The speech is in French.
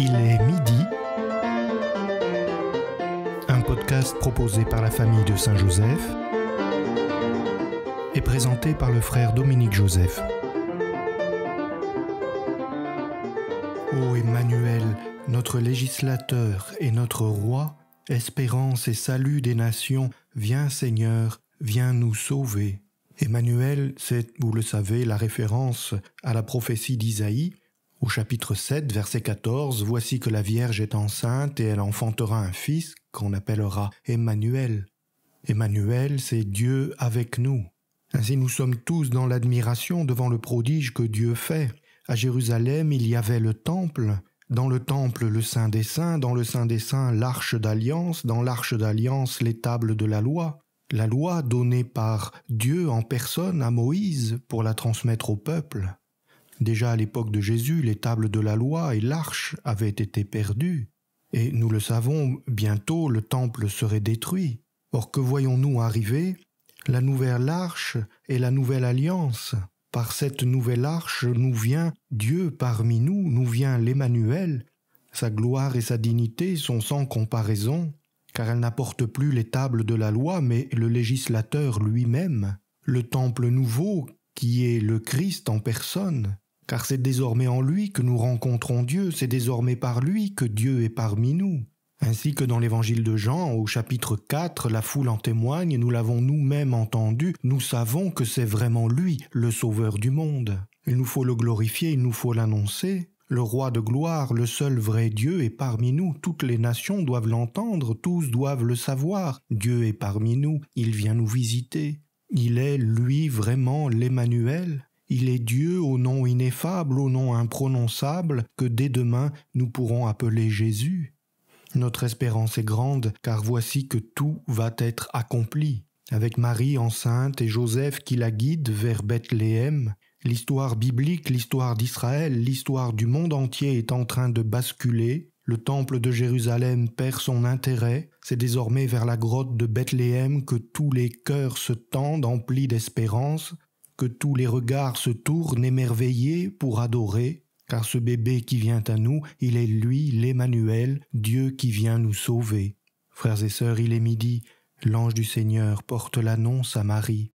Il est midi. Un podcast proposé par la famille de Saint-Joseph et présenté par le frère Dominique Joseph. Ô Emmanuel, notre législateur et notre roi, espérance et salut des nations, viens Seigneur, viens nous sauver. Emmanuel, c'est, vous le savez, la référence à la prophétie d'Isaïe, au chapitre 7, verset 14, Voici que la Vierge est enceinte et elle enfantera un fils qu'on appellera Emmanuel. Emmanuel, c'est Dieu avec nous. Ainsi nous sommes tous dans l'admiration devant le prodige que Dieu fait. À Jérusalem, il y avait le temple, dans le temple le Saint des Saints, dans le Saint des Saints l'arche d'alliance, dans l'arche d'alliance les tables de la loi, la loi donnée par Dieu en personne à Moïse pour la transmettre au peuple. Déjà à l'époque de Jésus, les tables de la loi et l'arche avaient été perdues, et nous le savons, bientôt le temple serait détruit. Or que voyons-nous arriver La nouvelle arche et la nouvelle alliance. Par cette nouvelle arche nous vient Dieu parmi nous, nous vient l'Emmanuel. Sa gloire et sa dignité sont sans comparaison, car elle n'apporte plus les tables de la loi, mais le législateur lui-même, le temple nouveau qui est le Christ en personne car c'est désormais en lui que nous rencontrons Dieu, c'est désormais par lui que Dieu est parmi nous. Ainsi que dans l'évangile de Jean, au chapitre 4, la foule en témoigne, nous l'avons nous-mêmes entendu, nous savons que c'est vraiment lui, le Sauveur du monde. Il nous faut le glorifier, il nous faut l'annoncer. Le roi de gloire, le seul vrai Dieu est parmi nous, toutes les nations doivent l'entendre, tous doivent le savoir. Dieu est parmi nous, il vient nous visiter. Il est, lui, vraiment l'Emmanuel. Il est Dieu au nom ineffable, au nom imprononçable, que dès demain nous pourrons appeler Jésus. Notre espérance est grande, car voici que tout va être accompli. Avec Marie enceinte et Joseph qui la guide vers Bethléem, l'histoire biblique, l'histoire d'Israël, l'histoire du monde entier est en train de basculer, le temple de Jérusalem perd son intérêt, c'est désormais vers la grotte de Bethléem que tous les cœurs se tendent emplis d'espérance, que tous les regards se tournent émerveillés pour adorer, car ce bébé qui vient à nous, il est lui l'Emmanuel, Dieu qui vient nous sauver. Frères et sœurs, il est midi, l'ange du Seigneur porte l'annonce à Marie.